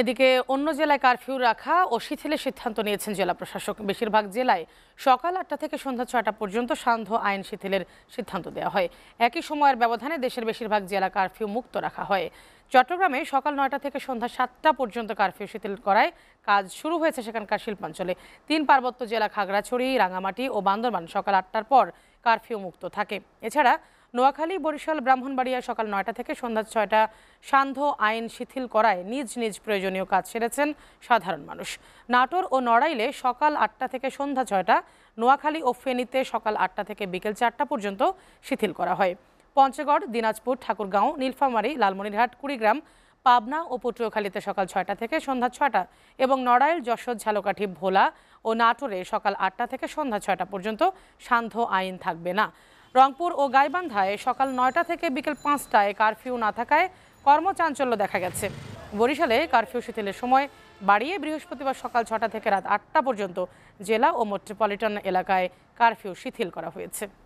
এদিকে অন্য জেলায় কারফিউ রাখা ও শিথিলের সিদ্ধান্ত নিয়েছেন জেলা প্রশাসক বেশিরভাগ জেলায় সকাল আটটা থেকে সন্ধ্যা ছয়টা পর্যন্ত সান্ধ্য আইন শিথিলের সিদ্ধান্ত দেওয়া হয় একই সময়ের ব্যবধানে দেশের বেশিরভাগ জেলা কারফিউ মুক্ত রাখা হয় চট্টগ্রামে সকাল নয়টা থেকে সন্ধ্যা সাতটা পর্যন্ত কারফিউ শিথিল করায় কাজ শুরু হয়েছে সেখানকার শিল্পাঞ্চলে তিন পার্বত্য জেলা খাগড়াছড়ি রাঙামাটি ও বান্দরবান সকাল আটটার পর কারফিউ মুক্ত থাকে এছাড়া নোয়াখালী বরিশাল ব্রাহ্মণবাড়িয়া সকাল নয়টা থেকে সন্ধ্যা ছয়টা সান্ধ্য আইন শিথিল করায় নিজ নিজ প্রয়োজনীয় কাজ সেরেছেন সাধারণ মানুষ নাটোর ও নড়াইলে সকাল আটটা থেকে সন্ধ্যা ছয়টা নোয়াখালী ও ফেনীতে সকাল আটটা থেকে বিকেল চারটা পর্যন্ত শিথিল করা হয় পঞ্চগড় দিনাজপুর ঠাকুরগাঁও নীলফামারী লালমনিরহাট কুড়িগ্রাম পাবনা ও পটুয়াখালীতে সকাল ছয়টা থেকে সন্ধ্যা ছয়টা এবং নড়াইল যশোর ঝালকাঠি ভোলা ও নাটোরে সকাল আটটা থেকে সন্ধ্যা ছয়টা পর্যন্ত সান্ধ্য আইন থাকবে না রংপুর ও গাইবান্ধায় সকাল নয়টা থেকে বিকেল পাঁচটায় কারফিউ না থাকায় কর্মচাঞ্চল্য দেখা গেছে বরিশালে কারফিউ শিথিলের সময় বাড়িয়ে বৃহস্পতিবার সকাল ছটা থেকে রাত আটটা পর্যন্ত জেলা ও মেট্রোপলিটন এলাকায় কারফিউ শিথিল করা হয়েছে